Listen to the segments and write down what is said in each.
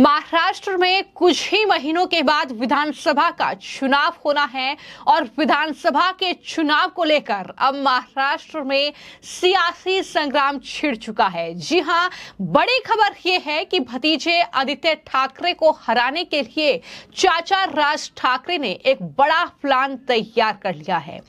महाराष्ट्र में कुछ ही महीनों के बाद विधानसभा का चुनाव होना है और विधानसभा के चुनाव को लेकर अब महाराष्ट्र में सियासी संग्राम छिड़ चुका है जी हां बड़ी खबर यह है कि भतीजे आदित्य ठाकरे को हराने के लिए चाचा राज ठाकरे ने एक बड़ा प्लान तैयार कर लिया है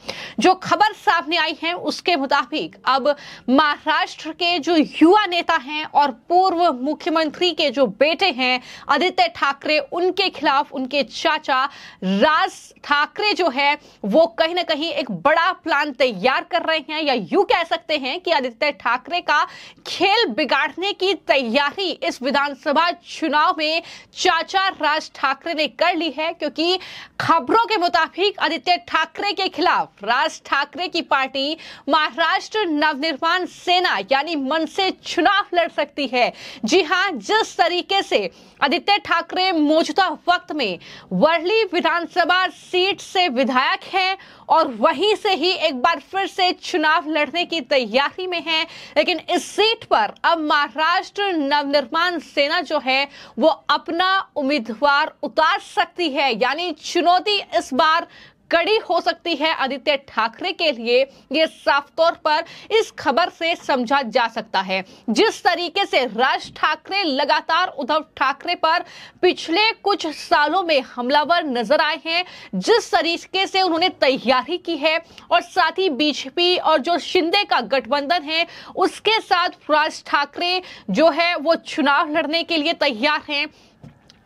जो खबर सामने आई है उसके मुताबिक अब महाराष्ट्र के जो युवा नेता हैं और पूर्व मुख्यमंत्री के जो बेटे हैं आदित्य ठाकरे उनके खिलाफ उनके चाचा राज ठाकरे जो है वो कहीं ना कहीं एक बड़ा प्लान तैयार कर रहे हैं या यू कह सकते हैं कि आदित्य ठाकरे का खेल बिगाड़ने की तैयारी इस विधानसभा चुनाव में चाचा राज ठाकरे ने कर ली है क्योंकि खबरों के मुताबिक आदित्य ठाकरे के खिलाफ राज ठाकरे की पार्टी महाराष्ट्र नवनिर्माण सेना यानी मन से चुनाव लड़ सकती है जी हां जिस तरीके से आदित्य ठाकरे मौजूदा वक्त में वर्ली विधानसभा सीट से विधायक हैं और वहीं से ही एक बार फिर से चुनाव लड़ने की तैयारी में हैं लेकिन इस सीट पर अब महाराष्ट्र नवनिर्माण सेना जो है वो अपना उम्मीदवार उतार सकती है यानी चुनौती इस बार कड़ी हो सकती है आदित्य ठाकरे के लिए ये साफ तौर पर इस खबर से समझा जा सकता है जिस तरीके से राज ठाकरे लगातार उद्धव ठाकरे पर पिछले कुछ सालों में हमलावर नजर आए हैं जिस तरीके से उन्होंने तैयारी की है और साथ ही बीजेपी और जो शिंदे का गठबंधन है उसके साथ राज ठाकरे जो है वो चुनाव लड़ने के लिए तैयार हैं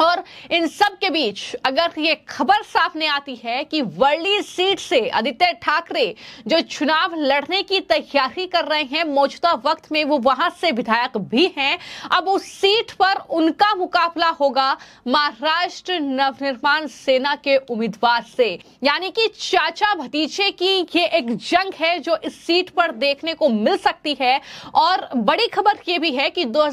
और इन सब के बीच अगर ये खबर सामने आती है कि वर्ली सीट से आदित्य ठाकरे जो चुनाव लड़ने की तैयारी कर रहे हैं मौजूदा वक्त में वो वहां से विधायक भी हैं अब उस सीट पर उनका मुकाबला होगा महाराष्ट्र नवनिर्माण सेना के उम्मीदवार से यानी कि चाचा भतीजे की ये एक जंग है जो इस सीट पर देखने को मिल सकती है और बड़ी खबर ये भी है कि दो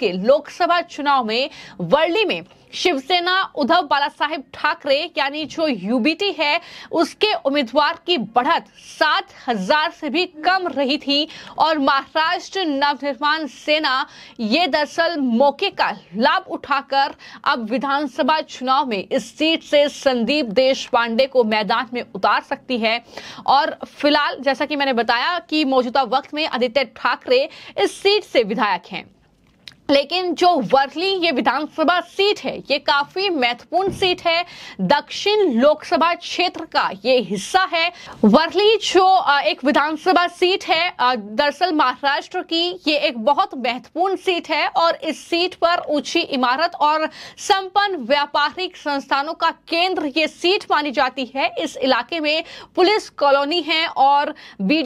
के लोकसभा चुनाव में वर्ली में शिवसेना उद्धव बाला साहेब ठाकरे यानी जो यूबीटी है उसके उम्मीदवार की बढ़त सात हजार से भी कम रही थी और महाराष्ट्र नवनिर्माण सेना ये दरअसल मौके का लाभ उठाकर अब विधानसभा चुनाव में इस सीट से संदीप देश पांडे को मैदान में उतार सकती है और फिलहाल जैसा कि मैंने बताया कि मौजूदा वक्त में आदित्य ठाकरे इस सीट से विधायक हैं लेकिन जो वर्ली ये विधानसभा सीट है ये काफी महत्वपूर्ण सीट है दक्षिण लोकसभा क्षेत्र का ये हिस्सा है वर्ली जो एक विधानसभा सीट है दरअसल महाराष्ट्र की ये एक बहुत महत्वपूर्ण सीट है और इस सीट पर ऊंची इमारत और संपन्न व्यापारिक संस्थानों का केंद्र ये सीट मानी जाती है इस इलाके में पुलिस कॉलोनी है और बी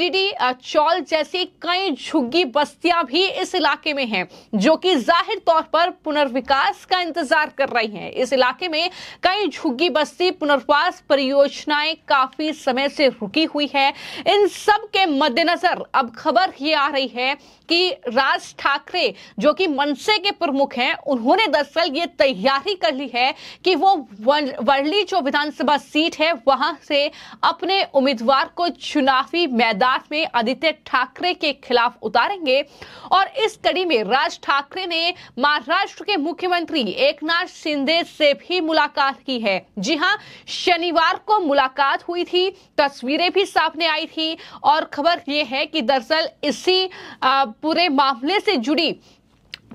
चौल जैसी कई झुग्गी बस्तियां भी इस इलाके में है जो कि की जाहिर तौर पर पुनर्विकास का इंतजार कर रही है इस इलाके में कई झुग्गी बस्ती पुनर्वास परियोजनाएं काफी समय से रुकी हुई है इन सब के मद्देनजर अब खबर ये आ रही है कि राज ठाकरे जो कि मनसे के प्रमुख हैं उन्होंने दरअसल ये तैयारी कर ली है कि वो वर्ली जो विधानसभा सीट है वहां से अपने उम्मीदवार को चुनावी मैदान में आदित्य ठाकरे के खिलाफ उतारेंगे और इस कड़ी में राज ठाकरे ठाकरे ने महाराष्ट्र के मुख्यमंत्री एकनाथ शिंदे से भी मुलाकात की है जी हाँ शनिवार को मुलाकात हुई थी तस्वीरें भी सामने आई थी और खबर यह है कि दरअसल इसी पूरे मामले से जुड़ी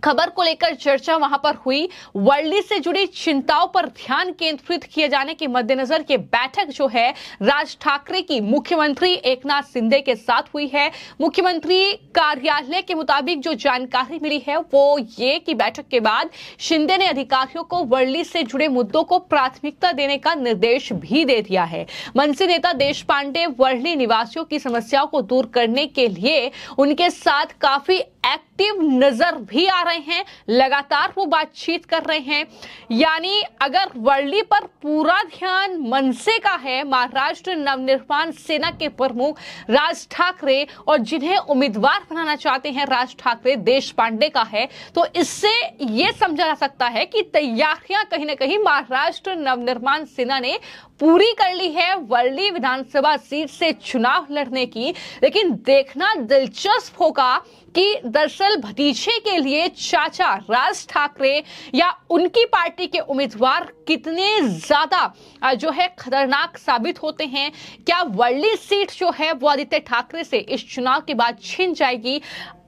खबर को लेकर चर्चा वहां पर हुई वर्ली से जुड़ी चिंताओं पर ध्यान केंद्रित किए जाने के मद्देनजर ये बैठक जो है राज ठाकरे की मुख्यमंत्री एकनाथ सिंधे के साथ हुई है मुख्यमंत्री कार्यालय के मुताबिक जो जानकारी मिली है वो ये कि बैठक के बाद शिंदे ने अधिकारियों को वर्ली से जुड़े मुद्दों को प्राथमिकता देने का निर्देश भी दे दिया है मनसी नेता देश पांडे वर्ली निवासियों की समस्याओं को दूर करने के लिए उनके साथ काफी एक्टिव नजर भी आ रहे हैं लगातार वो बातचीत कर रहे हैं यानी अगर वर्ली पर पूरा ध्यान मनसे का है महाराष्ट्र नवनिर्माण सेना के प्रमुख राज ठाकरे और जिन्हें उम्मीदवार बनाना चाहते हैं राज ठाकरे देश पांडे का है तो इससे यह समझा जा सकता है कि तैयारियां कहीं ना कहीं महाराष्ट्र नवनिर्माण सेना ने पूरी कर ली है वर्ली विधानसभा सीट से चुनाव लड़ने की लेकिन देखना दिलचस्प होगा कि दरअसल भतीजे के लिए चाचा राज ठाकरे या उनकी पार्टी के उम्मीदवार कितने ज्यादा जो है खतरनाक साबित होते हैं क्या वर्ली सीट जो है वो आदित्य ठाकरे से इस चुनाव के बाद छीन जाएगी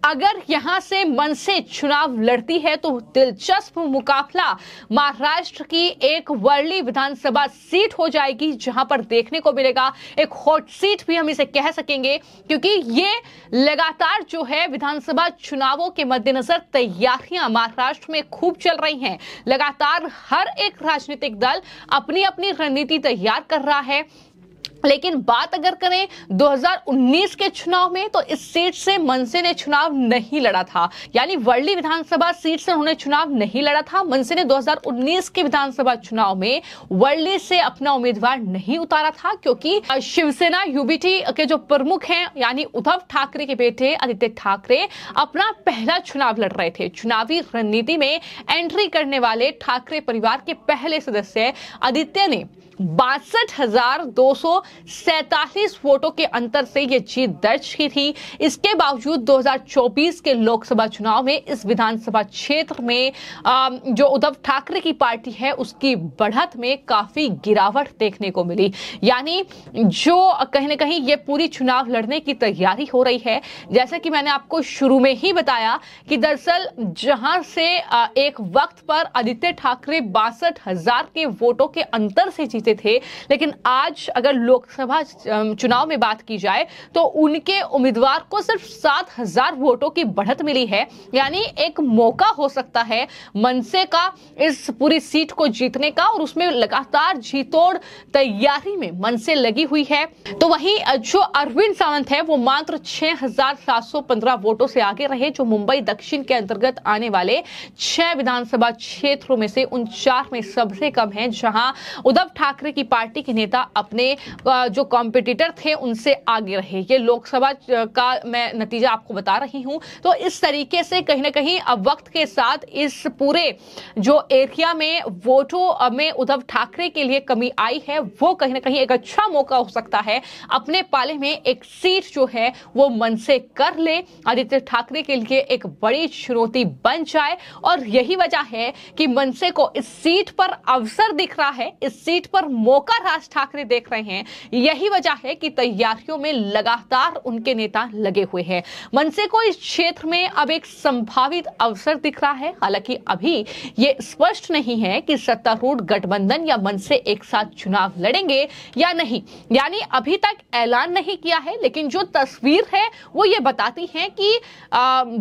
अगर यहां से मन से चुनाव लड़ती है तो दिलचस्प मुकाबला महाराष्ट्र की एक वर्ली विधानसभा सीट हो जाएगी जहां पर देखने को मिलेगा एक हॉट सीट भी हम इसे कह सकेंगे क्योंकि ये लगातार जो है विधानसभा चुनावों के मद्देनजर तैयारियां महाराष्ट्र में खूब चल रही हैं लगातार हर एक राजनीतिक दल अपनी अपनी रणनीति तैयार कर रहा है लेकिन बात अगर करें 2019 के चुनाव में तो इस सीट से मनसे ने चुनाव नहीं लड़ा था यानी वर्ली विधानसभा सीट से उन्होंने चुनाव नहीं लड़ा था मनसे ने 2019 के विधानसभा चुनाव में वर्ली से अपना उम्मीदवार नहीं उतारा था क्योंकि शिवसेना यूबीटी के जो प्रमुख हैं यानी उद्धव ठाकरे के बेटे आदित्य ठाकरे अपना पहला चुनाव लड़ रहे थे चुनावी रणनीति में एंट्री करने वाले ठाकरे परिवार के पहले सदस्य आदित्य ने बासठ हजार दो सौ सैतालीस वोटों के अंतर से यह जीत दर्ज की थी इसके बावजूद 2024 के लोकसभा चुनाव में इस विधानसभा क्षेत्र में जो उद्धव ठाकरे की पार्टी है उसकी बढ़त में काफी गिरावट देखने को मिली यानी जो कहीं ना कहीं ये पूरी चुनाव लड़ने की तैयारी हो रही है जैसा कि मैंने आपको शुरू में ही बताया कि दरअसल जहां से एक वक्त पर आदित्य ठाकरे बासठ हजार के वोटों के अंतर से जीते जीते थे लेकिन आज अगर लोकसभा चुनाव में बात की जाए तो उनके उम्मीदवार को सिर्फ सात हजार वोटों की बढ़त मिली है यानी एक मौका हो सकता है मनसे का इस पूरी सीट को जीतने का और उसमें लगातार जीतोड़ तैयारी में मनसे लगी हुई है तो वही जो अरविंद सावंत है वो मात्र हजार सात सौ पंद्रह वोटों से आगे रहे जो मुंबई दक्षिण के अंतर्गत आने वाले छह विधानसभा क्षेत्रों में से उन चार में सबसे कम है जहां उद्धव ठाकरे ठाकरे की पार्टी के नेता अपने जो कॉम्पिटिटर थे उनसे आगे रहे ये लोकसभा का मैं नतीजा आपको बता रही हूँ तो इस तरीके से कहीं ना कहीं अब वक्त के साथ इस पूरे जो एरिया में वोटों में उद्धव ठाकरे के लिए कमी आई है वो कहीं ना कहीं एक अच्छा मौका हो सकता है अपने पाले में एक सीट जो है वो मन से कर ले आदित्य ठाकरे के लिए एक बड़ी चुनौती बन जाए और यही वजह है कि मनसे को इस सीट पर अवसर दिख रहा है इस सीट पर पर मौका राज ठाकरे देख रहे हैं यही वजह है कि तैयारियों में लगातार उनके नेता लगे हुए हैं मनसे को इस क्षेत्र में अब एक संभावित अवसर दिख रहा है हालांकि अभी ये स्पष्ट नहीं है कि सत्तारूढ़ गठबंधन या मनसे एक साथ चुनाव लड़ेंगे या नहीं यानी अभी तक ऐलान नहीं किया है लेकिन जो तस्वीर है वो ये बताती है कि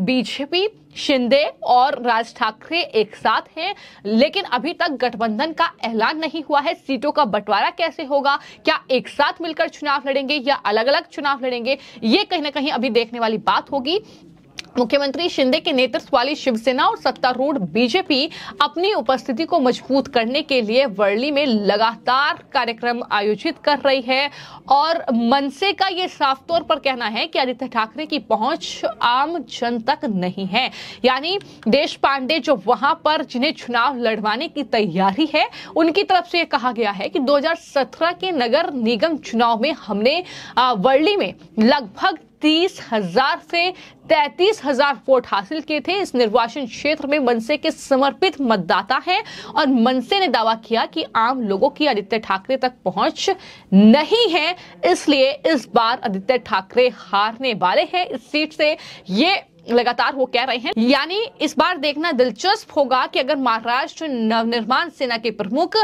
बीजेपी शिंदे और राज ठाकरे एक साथ हैं लेकिन अभी तक गठबंधन का ऐलान नहीं हुआ है सीटों का बंटवारा कैसे होगा क्या एक साथ मिलकर चुनाव लड़ेंगे या अलग अलग चुनाव लड़ेंगे ये कहीं ना कहीं अभी देखने वाली बात होगी मुख्यमंत्री शिंदे के नेतृत्व वाली शिवसेना और सत्तारूढ़ बीजेपी अपनी उपस्थिति को मजबूत करने के लिए वर्ली में लगातार कार्यक्रम आयोजित कर रही है और मनसे का ये साफ तौर पर कहना है कि आदित्य ठाकरे की पहुंच आम जन तक नहीं है यानी देश पांडे जो वहां पर जिन्हें चुनाव लड़वाने की तैयारी है उनकी तरफ से कहा गया है कि दो के नगर निगम चुनाव में हमने वर्ली में लगभग तीस हजार से तैतीस हजार वोट हासिल किए थे इस निर्वाचन क्षेत्र में मनसे के समर्पित मतदाता हैं और मनसे ने दावा किया कि आम लोगों की आदित्य ठाकरे तक पहुंच नहीं है इसलिए इस बार आदित्य ठाकरे हारने वाले हैं इस सीट से ये लगातार वो कह रहे हैं यानी इस बार देखना दिलचस्प होगा कि अगर महाराष्ट्र नवनिर्माण सेना के प्रमुख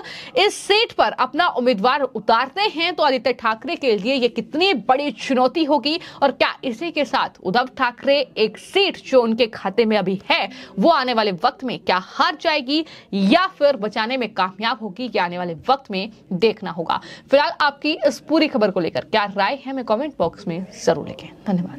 इस सीट पर अपना उम्मीदवार उतारते हैं तो आदित्य ठाकरे के लिए ये कितनी बड़ी चुनौती होगी और क्या इसी के साथ उद्धव ठाकरे एक सीट जो उनके खाते में अभी है वो आने वाले वक्त में क्या हार जाएगी या फिर बचाने में कामयाब होगी या आने वाले वक्त में देखना होगा फिलहाल आपकी इस पूरी खबर को लेकर क्या राय है हमें कॉमेंट बॉक्स में जरूर लिखें धन्यवाद